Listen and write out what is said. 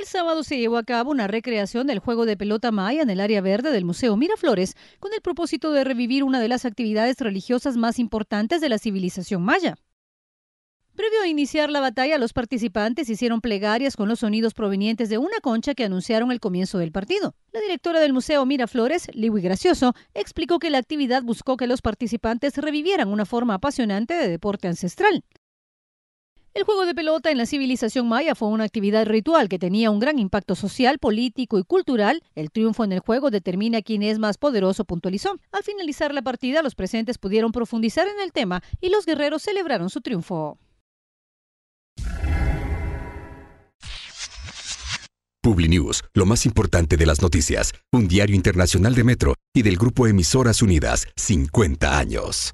El sábado se llevó a cabo una recreación del juego de pelota maya en el área verde del Museo Miraflores, con el propósito de revivir una de las actividades religiosas más importantes de la civilización maya. Previo a iniciar la batalla, los participantes hicieron plegarias con los sonidos provenientes de una concha que anunciaron el comienzo del partido. La directora del Museo Miraflores, Liwi Gracioso, explicó que la actividad buscó que los participantes revivieran una forma apasionante de deporte ancestral. El juego de pelota en la civilización maya fue una actividad ritual que tenía un gran impacto social, político y cultural. El triunfo en el juego determina quién es más poderoso, puntualizó. Al finalizar la partida, los presentes pudieron profundizar en el tema y los guerreros celebraron su triunfo. PubliNews, lo más importante de las noticias, un diario internacional de Metro y del grupo Emisoras Unidas, 50 años.